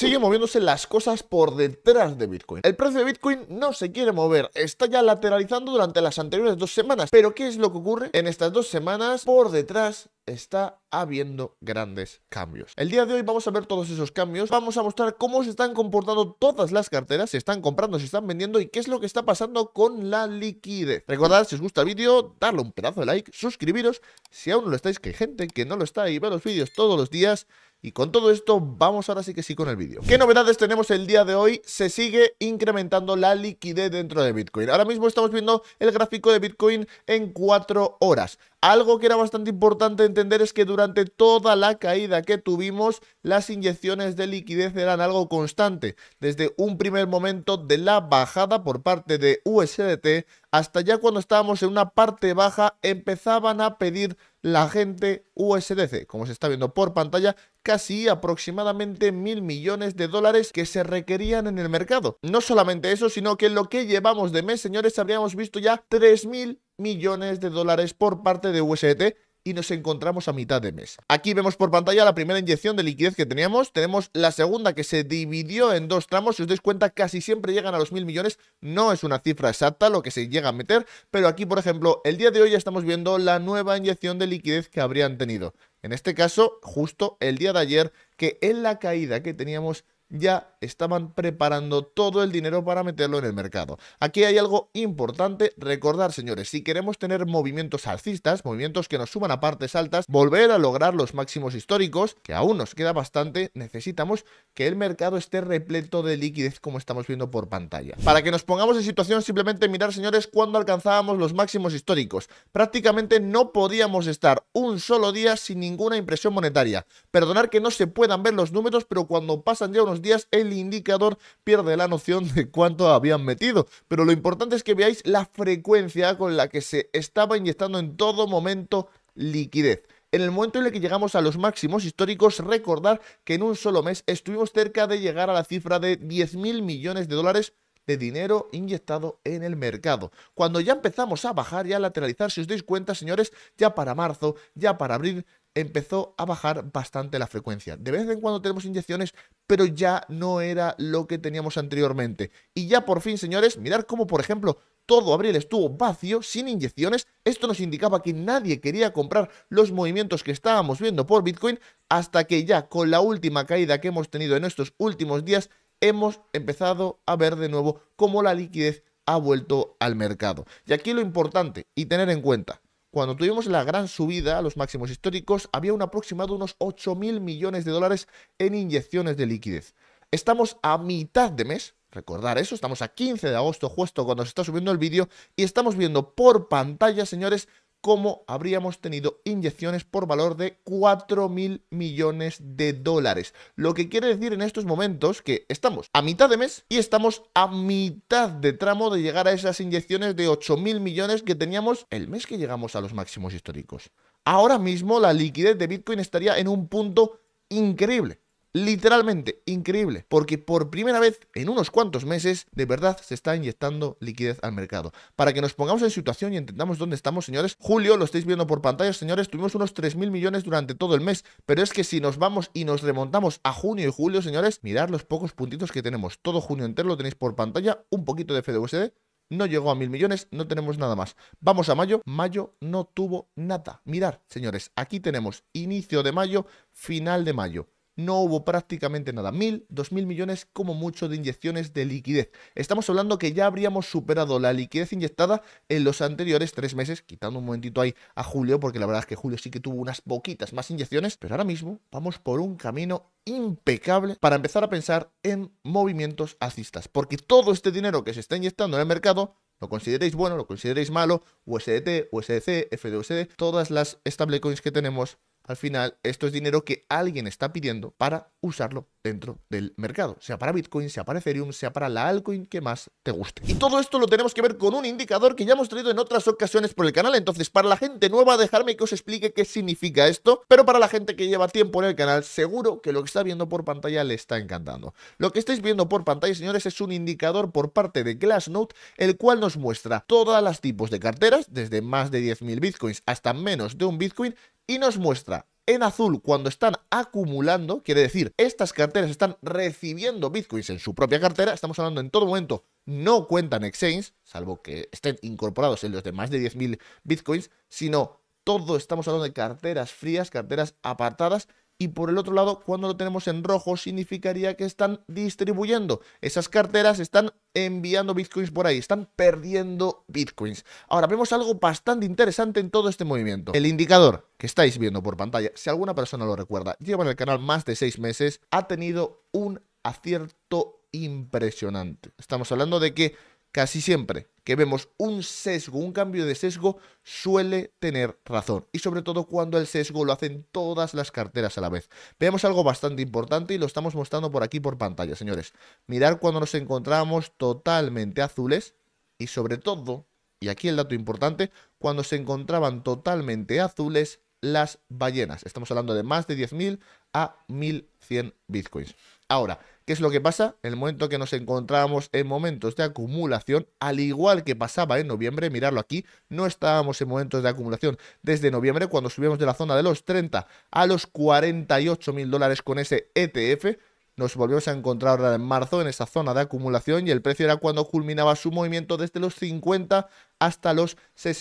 Sigue moviéndose las cosas por detrás de Bitcoin. El precio de Bitcoin no se quiere mover, está ya lateralizando durante las anteriores dos semanas. Pero ¿qué es lo que ocurre? En estas dos semanas, por detrás está habiendo grandes cambios. El día de hoy vamos a ver todos esos cambios, vamos a mostrar cómo se están comportando todas las carteras, se están comprando, se están vendiendo y qué es lo que está pasando con la liquidez. Recordad, si os gusta el vídeo, darle un pedazo de like, suscribiros, si aún no lo estáis, que hay gente que no lo está y ve los vídeos todos los días. Y con todo esto, vamos ahora sí que sí con el vídeo. ¿Qué novedades tenemos el día de hoy? Se sigue incrementando la liquidez dentro de Bitcoin. Ahora mismo estamos viendo el gráfico de Bitcoin en 4 horas. Algo que era bastante importante entender es que durante toda la caída que tuvimos, las inyecciones de liquidez eran algo constante. Desde un primer momento de la bajada por parte de USDT hasta ya cuando estábamos en una parte baja empezaban a pedir la gente USDC, como se está viendo por pantalla, casi aproximadamente mil millones de dólares que se requerían en el mercado. No solamente eso, sino que lo que llevamos de mes, señores, habríamos visto ya 3.000 millones de dólares por parte de USDT y nos encontramos a mitad de mes. Aquí vemos por pantalla la primera inyección de liquidez que teníamos, tenemos la segunda que se dividió en dos tramos, si os dais cuenta casi siempre llegan a los mil millones, no es una cifra exacta lo que se llega a meter, pero aquí por ejemplo el día de hoy ya estamos viendo la nueva inyección de liquidez que habrían tenido. En este caso, justo el día de ayer, que en la caída que teníamos ya estaban preparando todo el dinero para meterlo en el mercado. Aquí hay algo importante recordar, señores, si queremos tener movimientos alcistas, movimientos que nos suban a partes altas, volver a lograr los máximos históricos, que aún nos queda bastante, necesitamos que el mercado esté repleto de liquidez como estamos viendo por pantalla. Para que nos pongamos en situación, simplemente mirar, señores, cuando alcanzábamos los máximos históricos. Prácticamente no podíamos estar un solo día sin ninguna impresión monetaria. Perdonar que no se puedan ver los números, pero cuando pasan ya unos días el indicador pierde la noción de cuánto habían metido. Pero lo importante es que veáis la frecuencia con la que se estaba inyectando en todo momento liquidez. En el momento en el que llegamos a los máximos históricos, recordar que en un solo mes estuvimos cerca de llegar a la cifra de 10.000 millones de dólares de dinero inyectado en el mercado. Cuando ya empezamos a bajar y a lateralizar, si os dais cuenta, señores, ya para marzo, ya para abril, empezó a bajar bastante la frecuencia. De vez en cuando tenemos inyecciones, pero ya no era lo que teníamos anteriormente. Y ya por fin, señores, mirar cómo, por ejemplo, todo abril estuvo vacío, sin inyecciones. Esto nos indicaba que nadie quería comprar los movimientos que estábamos viendo por Bitcoin, hasta que ya con la última caída que hemos tenido en estos últimos días, hemos empezado a ver de nuevo cómo la liquidez ha vuelto al mercado. Y aquí lo importante y tener en cuenta, cuando tuvimos la gran subida a los máximos históricos, había un aproximado de unos 8.000 millones de dólares en inyecciones de liquidez. Estamos a mitad de mes, recordar eso, estamos a 15 de agosto, justo cuando se está subiendo el vídeo, y estamos viendo por pantalla, señores, ¿Cómo habríamos tenido inyecciones por valor de 4.000 millones de dólares. Lo que quiere decir en estos momentos que estamos a mitad de mes y estamos a mitad de tramo de llegar a esas inyecciones de 8.000 millones que teníamos el mes que llegamos a los máximos históricos. Ahora mismo la liquidez de Bitcoin estaría en un punto increíble. Literalmente, increíble, porque por primera vez en unos cuantos meses de verdad se está inyectando liquidez al mercado. Para que nos pongamos en situación y entendamos dónde estamos, señores, julio, lo estáis viendo por pantalla, señores, tuvimos unos 3.000 millones durante todo el mes, pero es que si nos vamos y nos remontamos a junio y julio, señores, mirad los pocos puntitos que tenemos. Todo junio entero lo tenéis por pantalla, un poquito de FDUSD, no llegó a mil millones, no tenemos nada más. Vamos a mayo, mayo no tuvo nada. Mirad, señores, aquí tenemos inicio de mayo, final de mayo no hubo prácticamente nada. Mil, dos mil millones como mucho de inyecciones de liquidez. Estamos hablando que ya habríamos superado la liquidez inyectada en los anteriores tres meses, quitando un momentito ahí a Julio, porque la verdad es que Julio sí que tuvo unas poquitas más inyecciones, pero ahora mismo vamos por un camino impecable para empezar a pensar en movimientos asistas, porque todo este dinero que se está inyectando en el mercado lo consideréis bueno, lo consideréis malo, USDT, USDC, FDUSD, todas las stablecoins que tenemos al final esto es dinero que alguien está pidiendo para usarlo dentro del mercado, sea para Bitcoin, sea para Ethereum, sea para la altcoin que más te guste. Y todo esto lo tenemos que ver con un indicador que ya hemos traído en otras ocasiones por el canal, entonces para la gente nueva dejarme que os explique qué significa esto, pero para la gente que lleva tiempo en el canal seguro que lo que está viendo por pantalla le está encantando. Lo que estáis viendo por pantalla, señores, es un indicador por parte de Glassnode, el cual nos muestra todas las tipos de carteras, desde más de 10.000 bitcoins hasta menos de un bitcoin, y nos muestra en azul cuando están acumulando, quiere decir, estas carteras están recibiendo bitcoins en su propia cartera, estamos hablando en todo momento, no cuentan exchanges salvo que estén incorporados en los de más de 10.000 bitcoins, sino todo estamos hablando de carteras frías, carteras apartadas, y por el otro lado, cuando lo tenemos en rojo, significaría que están distribuyendo. Esas carteras están enviando bitcoins por ahí, están perdiendo bitcoins. Ahora, vemos algo bastante interesante en todo este movimiento. El indicador que estáis viendo por pantalla, si alguna persona lo recuerda, lleva en el canal más de seis meses, ha tenido un acierto impresionante. Estamos hablando de que casi siempre que vemos un sesgo, un cambio de sesgo, suele tener razón. Y sobre todo cuando el sesgo lo hacen todas las carteras a la vez. Veamos algo bastante importante y lo estamos mostrando por aquí por pantalla, señores. Mirar cuando nos encontramos totalmente azules y sobre todo, y aquí el dato importante, cuando se encontraban totalmente azules las ballenas. Estamos hablando de más de 10.000 a 1.100 bitcoins. Ahora, ¿Qué es lo que pasa? En el momento que nos encontrábamos en momentos de acumulación, al igual que pasaba en noviembre, mirarlo aquí, no estábamos en momentos de acumulación desde noviembre, cuando subimos de la zona de los 30 a los 48 mil dólares con ese ETF, nos volvimos a encontrar ahora en marzo en esa zona de acumulación y el precio era cuando culminaba su movimiento desde los 50 hasta los mil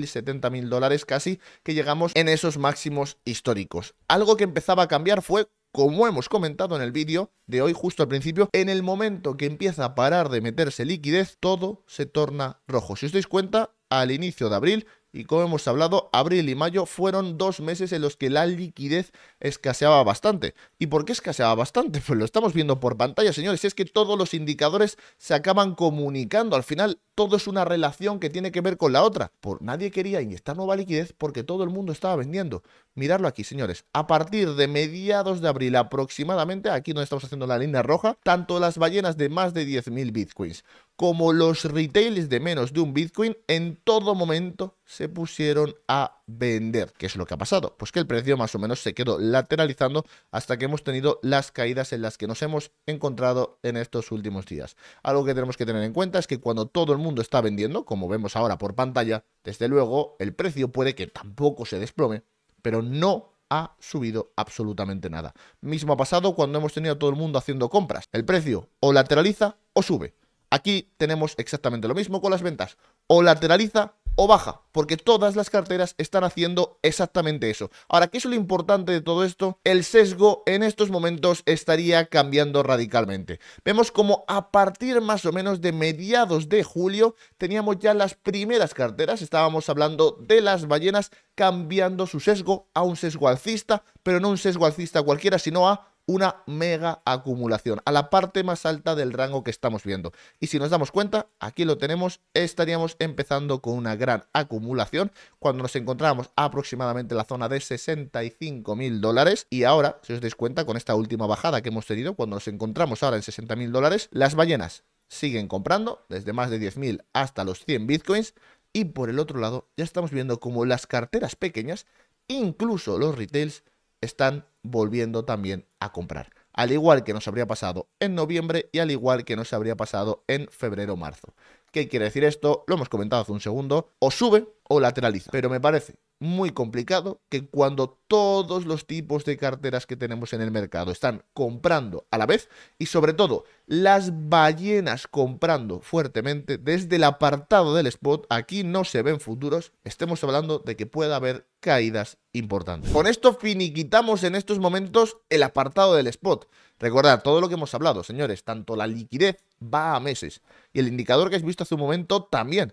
67.000, mil dólares casi que llegamos en esos máximos históricos. Algo que empezaba a cambiar fue como hemos comentado en el vídeo de hoy justo al principio, en el momento que empieza a parar de meterse liquidez, todo se torna rojo. Si os dais cuenta, al inicio de abril y como hemos hablado, abril y mayo fueron dos meses en los que la liquidez escaseaba bastante. ¿Y por qué escaseaba bastante? Pues lo estamos viendo por pantalla, señores. Es que todos los indicadores se acaban comunicando. Al final, todo es una relación que tiene que ver con la otra. Por, nadie quería inyectar nueva liquidez porque todo el mundo estaba vendiendo. Miradlo aquí, señores. A partir de mediados de abril aproximadamente, aquí donde estamos haciendo la línea roja, tanto las ballenas de más de 10.000 bitcoins como los retails de menos de un Bitcoin en todo momento se pusieron a vender. ¿Qué es lo que ha pasado? Pues que el precio más o menos se quedó lateralizando hasta que hemos tenido las caídas en las que nos hemos encontrado en estos últimos días. Algo que tenemos que tener en cuenta es que cuando todo el mundo está vendiendo, como vemos ahora por pantalla, desde luego el precio puede que tampoco se desplome, pero no ha subido absolutamente nada. Mismo ha pasado cuando hemos tenido a todo el mundo haciendo compras. El precio o lateraliza o sube. Aquí tenemos exactamente lo mismo con las ventas. O lateraliza o baja, porque todas las carteras están haciendo exactamente eso. Ahora, ¿qué es lo importante de todo esto? El sesgo en estos momentos estaría cambiando radicalmente. Vemos como a partir más o menos de mediados de julio teníamos ya las primeras carteras, estábamos hablando de las ballenas cambiando su sesgo a un sesgo alcista, pero no un sesgo alcista cualquiera, sino a una mega acumulación, a la parte más alta del rango que estamos viendo. Y si nos damos cuenta, aquí lo tenemos, estaríamos empezando con una gran acumulación cuando nos encontramos aproximadamente en la zona de 65 mil dólares. Y ahora, si os dais cuenta, con esta última bajada que hemos tenido, cuando nos encontramos ahora en 60 mil dólares, las ballenas siguen comprando desde más de 10.000 hasta los 100 bitcoins. Y por el otro lado, ya estamos viendo como las carteras pequeñas, incluso los retails, están volviendo también a comprar. Al igual que nos habría pasado en noviembre y al igual que nos habría pasado en febrero marzo. ¿Qué quiere decir esto? Lo hemos comentado hace un segundo. O sube o lateraliza. Pero me parece muy complicado que cuando todos los tipos de carteras que tenemos en el mercado están comprando a la vez y sobre todo las ballenas comprando fuertemente desde el apartado del spot, aquí no se ven futuros, estemos hablando de que pueda haber caídas importantes. Con esto finiquitamos en estos momentos el apartado del spot. Recordad todo lo que hemos hablado, señores, tanto la liquidez va a meses y el indicador que has visto hace un momento también.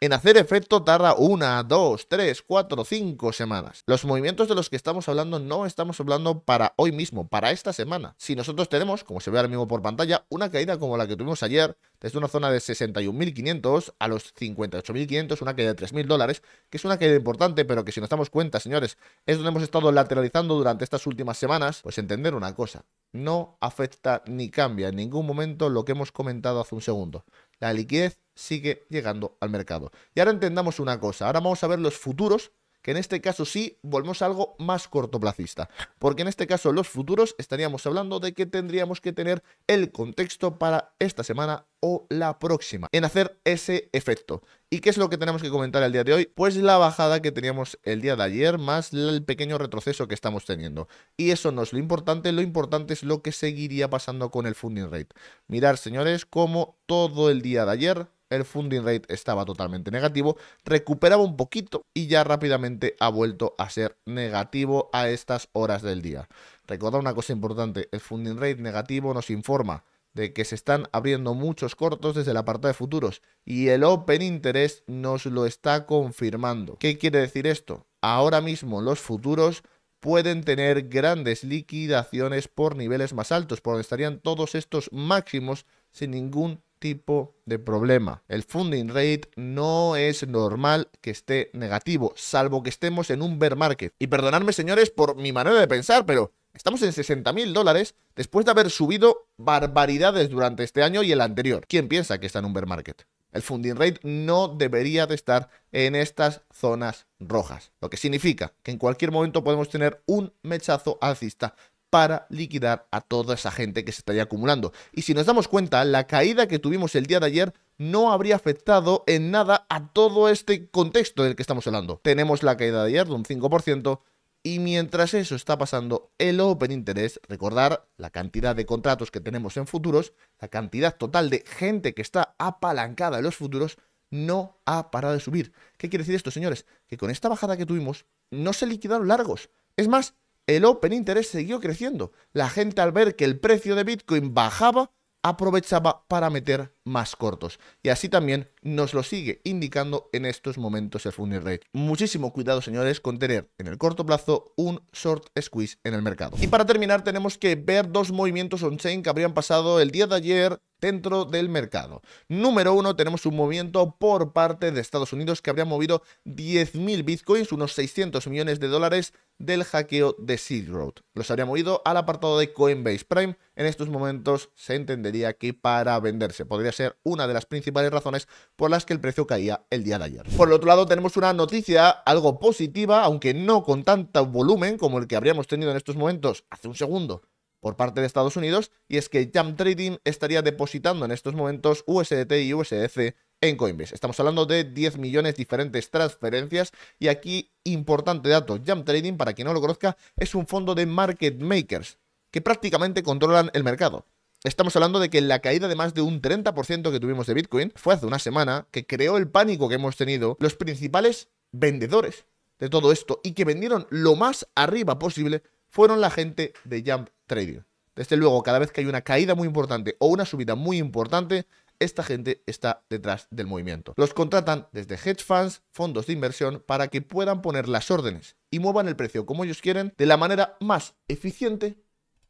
En hacer efecto tarda una, dos, tres, cuatro, cinco semanas. Los movimientos de los que estamos hablando no estamos hablando para hoy mismo, para esta semana. Si nosotros tenemos, como se ve ahora mismo por pantalla, una caída como la que tuvimos ayer, desde una zona de 61.500 a los 58.500, una caída de 3.000 dólares, que es una caída importante, pero que si nos damos cuenta, señores, es donde hemos estado lateralizando durante estas últimas semanas, pues entender una cosa, no afecta ni cambia en ningún momento lo que hemos comentado hace un segundo. La liquidez sigue llegando al mercado. Y ahora entendamos una cosa, ahora vamos a ver los futuros, que en este caso sí volvemos a algo más cortoplacista, porque en este caso los futuros estaríamos hablando de que tendríamos que tener el contexto para esta semana o la próxima, en hacer ese efecto. ¿Y qué es lo que tenemos que comentar el día de hoy? Pues la bajada que teníamos el día de ayer más el pequeño retroceso que estamos teniendo. Y eso no es lo importante, lo importante es lo que seguiría pasando con el funding rate. Mirar, señores, como todo el día de ayer el funding rate estaba totalmente negativo, recuperaba un poquito y ya rápidamente ha vuelto a ser negativo a estas horas del día. Recordad una cosa importante, el funding rate negativo nos informa de que se están abriendo muchos cortos desde el apartado de futuros y el Open Interest nos lo está confirmando. ¿Qué quiere decir esto? Ahora mismo los futuros pueden tener grandes liquidaciones por niveles más altos, por donde estarían todos estos máximos sin ningún tipo de problema. El funding rate no es normal que esté negativo, salvo que estemos en un bear market. Y perdonadme, señores, por mi manera de pensar, pero Estamos en 60 mil dólares después de haber subido barbaridades durante este año y el anterior. ¿Quién piensa que está en un bear market? El funding rate no debería de estar en estas zonas rojas, lo que significa que en cualquier momento podemos tener un mechazo alcista para liquidar a toda esa gente que se estaría acumulando. Y si nos damos cuenta, la caída que tuvimos el día de ayer no habría afectado en nada a todo este contexto del que estamos hablando. Tenemos la caída de ayer de un 5%. Y mientras eso está pasando, el Open Interest, recordar la cantidad de contratos que tenemos en futuros, la cantidad total de gente que está apalancada en los futuros, no ha parado de subir. ¿Qué quiere decir esto, señores? Que con esta bajada que tuvimos, no se liquidaron largos. Es más, el Open Interest siguió creciendo. La gente al ver que el precio de Bitcoin bajaba, aprovechaba para meter más cortos. Y así también nos lo sigue indicando en estos momentos el funding Muchísimo cuidado, señores, con tener en el corto plazo un short squeeze en el mercado. Y para terminar, tenemos que ver dos movimientos on-chain que habrían pasado el día de ayer dentro del mercado. Número uno, tenemos un movimiento por parte de Estados Unidos que habría movido 10.000 bitcoins, unos 600 millones de dólares del hackeo de Seed Road. Los habría movido al apartado de Coinbase Prime. En estos momentos se entendería que para venderse podría ser una de las principales razones por las que el precio caía el día de ayer. Por el otro lado tenemos una noticia algo positiva, aunque no con tanto volumen como el que habríamos tenido en estos momentos hace un segundo por parte de Estados Unidos, y es que Jump Trading estaría depositando en estos momentos USDT y USDC en Coinbase. Estamos hablando de 10 millones de diferentes transferencias y aquí importante dato, Jump Trading, para quien no lo conozca, es un fondo de market makers que prácticamente controlan el mercado. Estamos hablando de que la caída de más de un 30% que tuvimos de Bitcoin fue hace una semana, que creó el pánico que hemos tenido los principales vendedores de todo esto y que vendieron lo más arriba posible fueron la gente de Jump Trading. Desde luego, cada vez que hay una caída muy importante o una subida muy importante, esta gente está detrás del movimiento. Los contratan desde hedge funds, fondos de inversión, para que puedan poner las órdenes y muevan el precio como ellos quieren de la manera más eficiente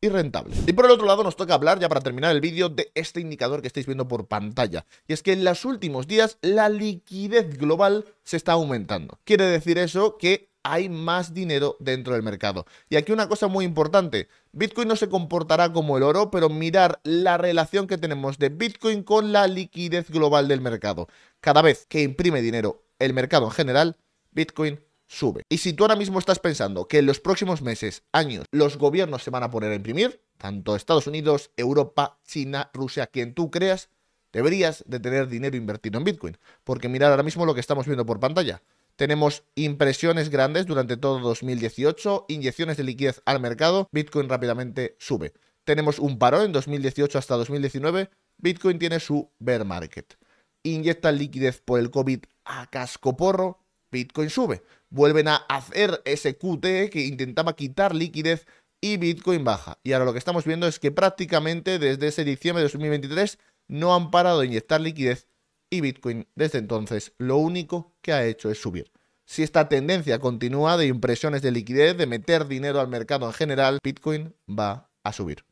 y rentable. Y por el otro lado nos toca hablar, ya para terminar el vídeo, de este indicador que estáis viendo por pantalla. Y es que en los últimos días la liquidez global se está aumentando. Quiere decir eso que hay más dinero dentro del mercado. Y aquí una cosa muy importante, Bitcoin no se comportará como el oro, pero mirar la relación que tenemos de Bitcoin con la liquidez global del mercado. Cada vez que imprime dinero el mercado en general, Bitcoin sube. Y si tú ahora mismo estás pensando que en los próximos meses, años, los gobiernos se van a poner a imprimir, tanto Estados Unidos, Europa, China, Rusia, quien tú creas, deberías de tener dinero invertido en Bitcoin. Porque mirar ahora mismo lo que estamos viendo por pantalla tenemos impresiones grandes durante todo 2018, inyecciones de liquidez al mercado, Bitcoin rápidamente sube. Tenemos un parón en 2018 hasta 2019, Bitcoin tiene su bear market. Inyectan liquidez por el COVID a casco porro, Bitcoin sube. Vuelven a hacer ese QTE que intentaba quitar liquidez y Bitcoin baja. Y ahora lo que estamos viendo es que prácticamente desde ese diciembre de 2023 no han parado de inyectar liquidez y Bitcoin desde entonces lo único que ha hecho es subir. Si esta tendencia continúa de impresiones de liquidez, de meter dinero al mercado en general, Bitcoin va a subir.